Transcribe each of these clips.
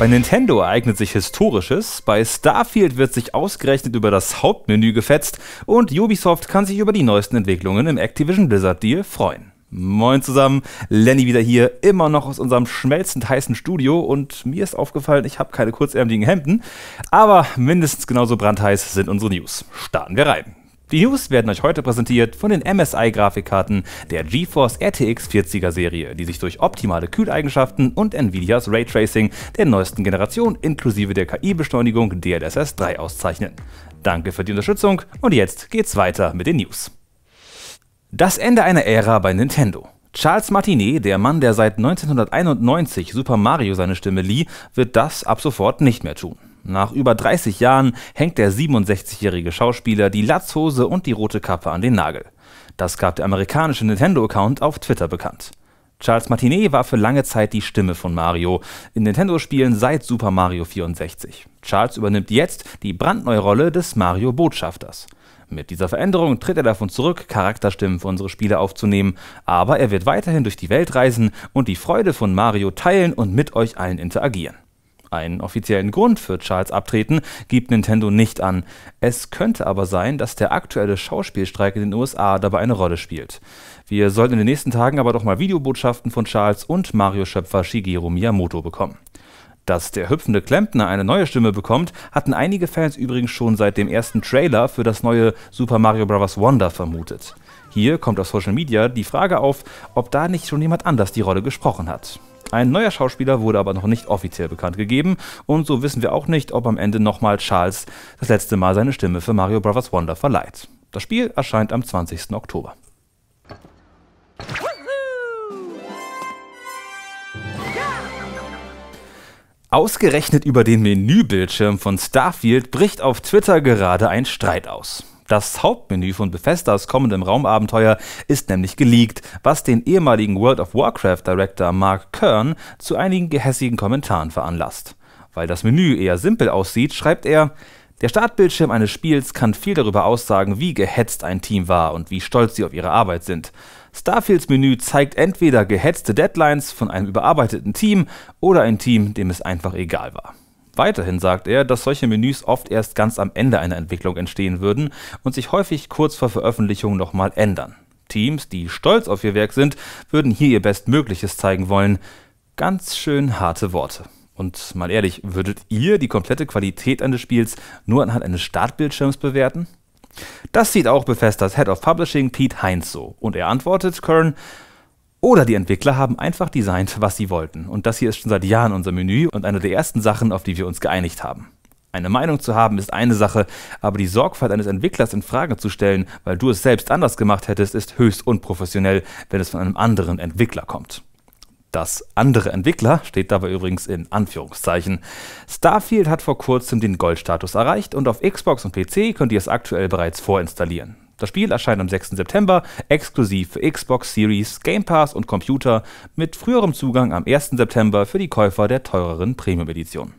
Bei Nintendo ereignet sich Historisches, bei Starfield wird sich ausgerechnet über das Hauptmenü gefetzt und Ubisoft kann sich über die neuesten Entwicklungen im Activision Blizzard Deal freuen. Moin zusammen, Lenny wieder hier, immer noch aus unserem schmelzend heißen Studio und mir ist aufgefallen, ich habe keine kurzärmeligen Hemden, aber mindestens genauso brandheiß sind unsere News. Starten wir rein. Die News werden euch heute präsentiert von den MSI-Grafikkarten der GeForce RTX 40er Serie, die sich durch optimale Kühleigenschaften und Nvidias Raytracing der neuesten Generation inklusive der KI-Beschleunigung DLSS 3 auszeichnen. Danke für die Unterstützung und jetzt geht's weiter mit den News. Das Ende einer Ära bei Nintendo. Charles Martinet, der Mann, der seit 1991 Super Mario seine Stimme lieh, wird das ab sofort nicht mehr tun. Nach über 30 Jahren hängt der 67-jährige Schauspieler die Latzhose und die rote Kappe an den Nagel. Das gab der amerikanische Nintendo-Account auf Twitter bekannt. Charles Martinet war für lange Zeit die Stimme von Mario in Nintendo-Spielen seit Super Mario 64. Charles übernimmt jetzt die brandneue Rolle des Mario-Botschafters. Mit dieser Veränderung tritt er davon zurück, Charakterstimmen für unsere Spiele aufzunehmen, aber er wird weiterhin durch die Welt reisen und die Freude von Mario teilen und mit euch allen interagieren. Einen offiziellen Grund für Charles Abtreten gibt Nintendo nicht an. Es könnte aber sein, dass der aktuelle Schauspielstreik in den USA dabei eine Rolle spielt. Wir sollten in den nächsten Tagen aber doch mal Videobotschaften von Charles und Mario-Schöpfer Shigeru Miyamoto bekommen. Dass der hüpfende Klempner eine neue Stimme bekommt, hatten einige Fans übrigens schon seit dem ersten Trailer für das neue Super Mario Bros. Wonder vermutet. Hier kommt auf Social Media die Frage auf, ob da nicht schon jemand anders die Rolle gesprochen hat. Ein neuer Schauspieler wurde aber noch nicht offiziell bekannt gegeben und so wissen wir auch nicht, ob am Ende nochmal Charles das letzte Mal seine Stimme für Mario Bros. Wonder verleiht. Das Spiel erscheint am 20. Oktober. Ausgerechnet über den Menübildschirm von Starfield bricht auf Twitter gerade ein Streit aus. Das Hauptmenü von Bethesdas kommendem Raumabenteuer ist nämlich geleakt, was den ehemaligen World of Warcraft Director Mark Kern zu einigen gehässigen Kommentaren veranlasst. Weil das Menü eher simpel aussieht, schreibt er, der Startbildschirm eines Spiels kann viel darüber aussagen, wie gehetzt ein Team war und wie stolz sie auf ihre Arbeit sind. Starfields Menü zeigt entweder gehetzte Deadlines von einem überarbeiteten Team oder ein Team, dem es einfach egal war. Weiterhin sagt er, dass solche Menüs oft erst ganz am Ende einer Entwicklung entstehen würden und sich häufig kurz vor Veröffentlichung nochmal ändern. Teams, die stolz auf ihr Werk sind, würden hier ihr Bestmögliches zeigen wollen. Ganz schön harte Worte. Und mal ehrlich, würdet ihr die komplette Qualität eines Spiels nur anhand eines Startbildschirms bewerten? Das sieht auch Bethesdas Head of Publishing Pete Heinz so. Und er antwortet Kern, oder die Entwickler haben einfach designt, was sie wollten. Und das hier ist schon seit Jahren unser Menü und eine der ersten Sachen, auf die wir uns geeinigt haben. Eine Meinung zu haben ist eine Sache, aber die Sorgfalt eines Entwicklers in Frage zu stellen, weil du es selbst anders gemacht hättest, ist höchst unprofessionell, wenn es von einem anderen Entwickler kommt. Das andere Entwickler steht dabei übrigens in Anführungszeichen. Starfield hat vor kurzem den Goldstatus erreicht und auf Xbox und PC könnt ihr es aktuell bereits vorinstallieren. Das Spiel erscheint am 6. September exklusiv für Xbox Series, Game Pass und Computer mit früherem Zugang am 1. September für die Käufer der teureren Premium-Edition.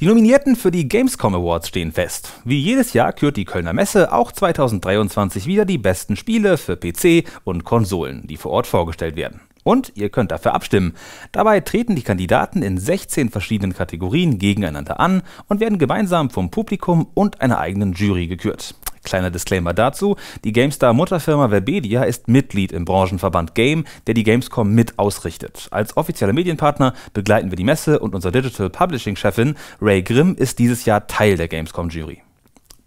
Die Nominierten für die Gamescom Awards stehen fest. Wie jedes Jahr kürt die Kölner Messe auch 2023 wieder die besten Spiele für PC und Konsolen, die vor Ort vorgestellt werden. Und ihr könnt dafür abstimmen. Dabei treten die Kandidaten in 16 verschiedenen Kategorien gegeneinander an und werden gemeinsam vom Publikum und einer eigenen Jury gekürt. Kleiner Disclaimer dazu, die GameStar-Mutterfirma Verbedia ist Mitglied im Branchenverband Game, der die Gamescom mit ausrichtet. Als offizieller Medienpartner begleiten wir die Messe und unsere Digital Publishing-Chefin Ray Grimm ist dieses Jahr Teil der Gamescom-Jury.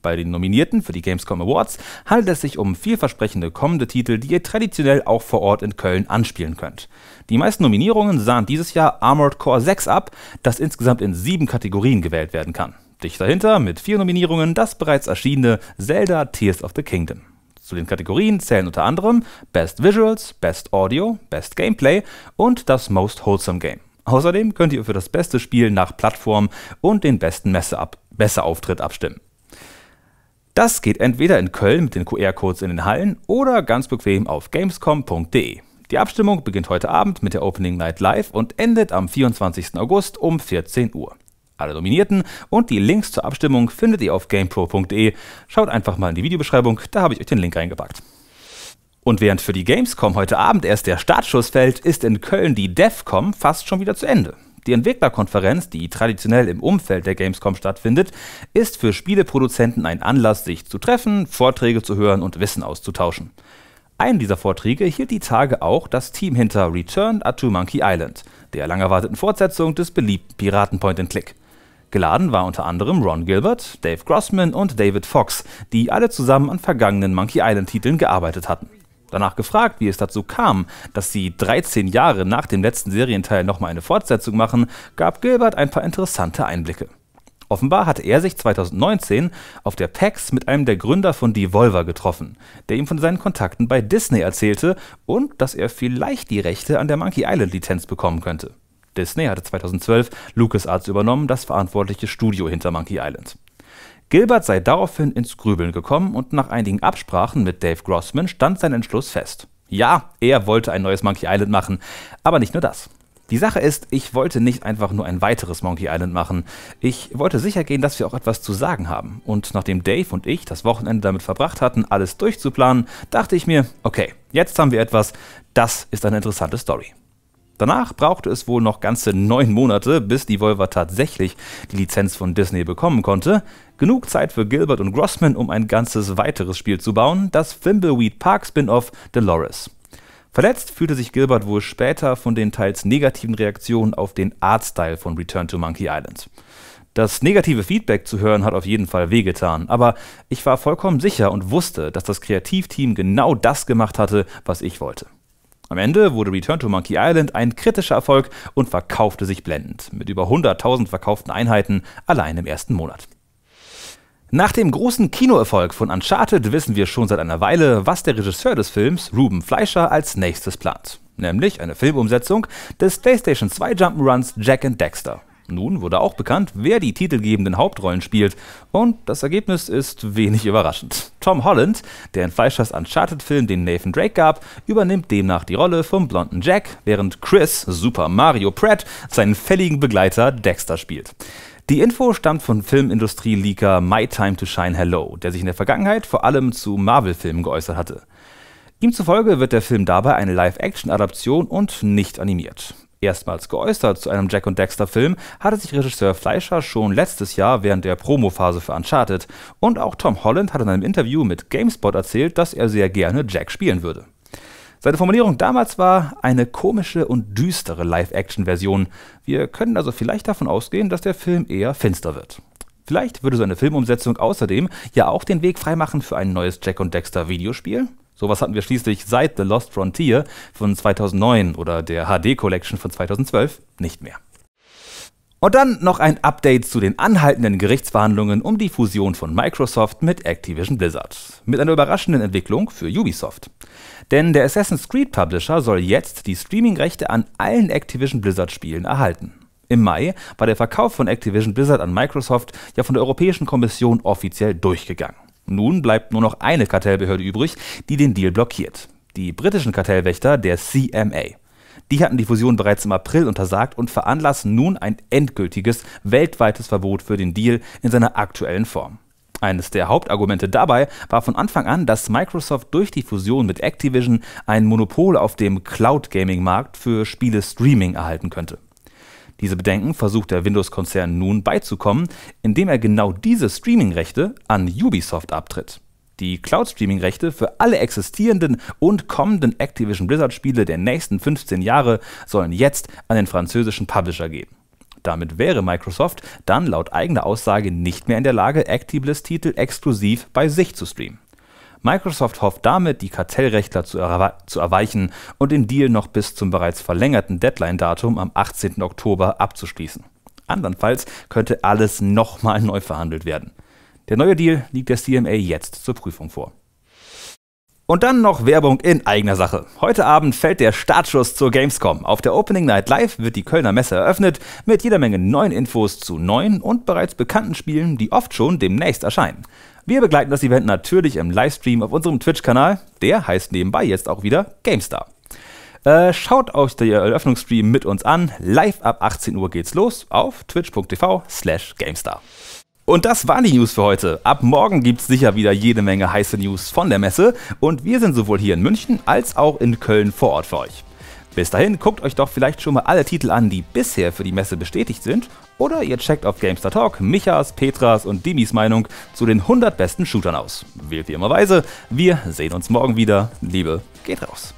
Bei den Nominierten für die Gamescom Awards handelt es sich um vielversprechende kommende Titel, die ihr traditionell auch vor Ort in Köln anspielen könnt. Die meisten Nominierungen sahen dieses Jahr Armored Core 6 ab, das insgesamt in sieben Kategorien gewählt werden kann. Dicht dahinter mit vier Nominierungen das bereits erschienene Zelda Tears of the Kingdom. Zu den Kategorien zählen unter anderem Best Visuals, Best Audio, Best Gameplay und das Most Wholesome Game. Außerdem könnt ihr für das beste Spiel nach Plattform und den besten Messeauftritt abstimmen. Das geht entweder in Köln mit den QR-Codes in den Hallen oder ganz bequem auf gamescom.de. Die Abstimmung beginnt heute Abend mit der Opening Night Live und endet am 24. August um 14 Uhr. Alle Nominierten und die Links zur Abstimmung findet ihr auf gamepro.de. Schaut einfach mal in die Videobeschreibung, da habe ich euch den Link reingepackt. Und während für die Gamescom heute Abend erst der Startschuss fällt, ist in Köln die DEFCOM fast schon wieder zu Ende. Die Entwicklerkonferenz, die traditionell im Umfeld der Gamescom stattfindet, ist für Spieleproduzenten ein Anlass, sich zu treffen, Vorträge zu hören und Wissen auszutauschen. Einen dieser Vorträge hielt die Tage auch das Team hinter Return to Monkey Island, der lang erwarteten Fortsetzung des beliebten Piraten Point and Click. Geladen war unter anderem Ron Gilbert, Dave Grossman und David Fox, die alle zusammen an vergangenen Monkey Island Titeln gearbeitet hatten danach gefragt, wie es dazu kam, dass sie 13 Jahre nach dem letzten Serienteil nochmal eine Fortsetzung machen, gab Gilbert ein paar interessante Einblicke. Offenbar hatte er sich 2019 auf der PAX e mit einem der Gründer von Devolver getroffen, der ihm von seinen Kontakten bei Disney erzählte und dass er vielleicht die Rechte an der Monkey Island Lizenz bekommen könnte. Disney hatte 2012 LucasArts übernommen, das verantwortliche Studio hinter Monkey Island. Gilbert sei daraufhin ins Grübeln gekommen und nach einigen Absprachen mit Dave Grossman stand sein Entschluss fest. Ja, er wollte ein neues Monkey Island machen, aber nicht nur das. Die Sache ist, ich wollte nicht einfach nur ein weiteres Monkey Island machen. Ich wollte sicher gehen, dass wir auch etwas zu sagen haben. Und nachdem Dave und ich das Wochenende damit verbracht hatten, alles durchzuplanen, dachte ich mir, okay, jetzt haben wir etwas, das ist eine interessante Story. Danach brauchte es wohl noch ganze neun Monate, bis die Volva tatsächlich die Lizenz von Disney bekommen konnte. Genug Zeit für Gilbert und Grossman, um ein ganzes weiteres Spiel zu bauen, das Fimbleweed Park Spin-off Dolores. Verletzt fühlte sich Gilbert wohl später von den teils negativen Reaktionen auf den Artstyle von Return to Monkey Island. Das negative Feedback zu hören hat auf jeden Fall wehgetan, aber ich war vollkommen sicher und wusste, dass das Kreativteam genau das gemacht hatte, was ich wollte. Am Ende wurde Return to Monkey Island ein kritischer Erfolg und verkaufte sich blendend, mit über 100.000 verkauften Einheiten allein im ersten Monat. Nach dem großen Kinoerfolg von Uncharted wissen wir schon seit einer Weile, was der Regisseur des Films, Ruben Fleischer, als nächstes plant. Nämlich eine Filmumsetzung des PlayStation 2 Jump'n'Runs Jack and Dexter. Nun wurde auch bekannt, wer die titelgebenden Hauptrollen spielt. Und das Ergebnis ist wenig überraschend. Tom Holland, der in Fleischers Uncharted-Film den Nathan Drake gab, übernimmt demnach die Rolle vom blonden Jack, während Chris, Super Mario Pratt, seinen fälligen Begleiter Dexter spielt. Die Info stammt von Filmindustrie-Leaker My Time to Shine Hello, der sich in der Vergangenheit vor allem zu Marvel-Filmen geäußert hatte. Ihm zufolge wird der Film dabei eine Live-Action-Adaption und nicht animiert. Erstmals geäußert zu einem Jack und Dexter-Film hatte sich Regisseur Fleischer schon letztes Jahr während der Promophase für Uncharted und auch Tom Holland hat in einem Interview mit GameSpot erzählt, dass er sehr gerne Jack spielen würde. Seine Formulierung damals war eine komische und düstere Live-Action-Version. Wir können also vielleicht davon ausgehen, dass der Film eher finster wird. Vielleicht würde seine Filmumsetzung außerdem ja auch den Weg freimachen für ein neues Jack und Dexter Videospiel? Sowas hatten wir schließlich seit The Lost Frontier von 2009 oder der HD Collection von 2012 nicht mehr. Und dann noch ein Update zu den anhaltenden Gerichtsverhandlungen um die Fusion von Microsoft mit Activision Blizzard. Mit einer überraschenden Entwicklung für Ubisoft. Denn der Assassin's Creed Publisher soll jetzt die Streaming-Rechte an allen Activision Blizzard-Spielen erhalten. Im Mai war der Verkauf von Activision Blizzard an Microsoft ja von der Europäischen Kommission offiziell durchgegangen. Nun bleibt nur noch eine Kartellbehörde übrig, die den Deal blockiert. Die britischen Kartellwächter der CMA. Die hatten die Fusion bereits im April untersagt und veranlassen nun ein endgültiges weltweites Verbot für den Deal in seiner aktuellen Form. Eines der Hauptargumente dabei war von Anfang an, dass Microsoft durch die Fusion mit Activision ein Monopol auf dem Cloud-Gaming-Markt für Spiele-Streaming erhalten könnte. Diese Bedenken versucht der Windows-Konzern nun beizukommen, indem er genau diese Streaming-Rechte an Ubisoft abtritt. Die Cloud-Streaming-Rechte für alle existierenden und kommenden Activision Blizzard-Spiele der nächsten 15 Jahre sollen jetzt an den französischen Publisher gehen. Damit wäre Microsoft dann laut eigener Aussage nicht mehr in der Lage, ActiBliss-Titel exklusiv bei sich zu streamen. Microsoft hofft damit, die Kartellrechtler zu, erwe zu erweichen und den Deal noch bis zum bereits verlängerten Deadline-Datum am 18. Oktober abzuschließen. Andernfalls könnte alles nochmal neu verhandelt werden. Der neue Deal liegt der CMA jetzt zur Prüfung vor. Und dann noch Werbung in eigener Sache. Heute Abend fällt der Startschuss zur Gamescom. Auf der Opening Night Live wird die Kölner Messe eröffnet mit jeder Menge neuen Infos zu neuen und bereits bekannten Spielen, die oft schon demnächst erscheinen. Wir begleiten das Event natürlich im Livestream auf unserem Twitch-Kanal. Der heißt nebenbei jetzt auch wieder GameStar. Äh, schaut euch den Eröffnungsstream mit uns an. Live ab 18 Uhr geht's los auf twitch.tv slash GameStar. Und das waren die News für heute. Ab morgen gibt es sicher wieder jede Menge heiße News von der Messe und wir sind sowohl hier in München als auch in Köln vor Ort für euch. Bis dahin guckt euch doch vielleicht schon mal alle Titel an, die bisher für die Messe bestätigt sind oder ihr checkt auf Gamestar Talk Michas, Petras und Dimis Meinung zu den 100 besten Shootern aus. Wählt wie immer weise, wir sehen uns morgen wieder. Liebe, geht raus.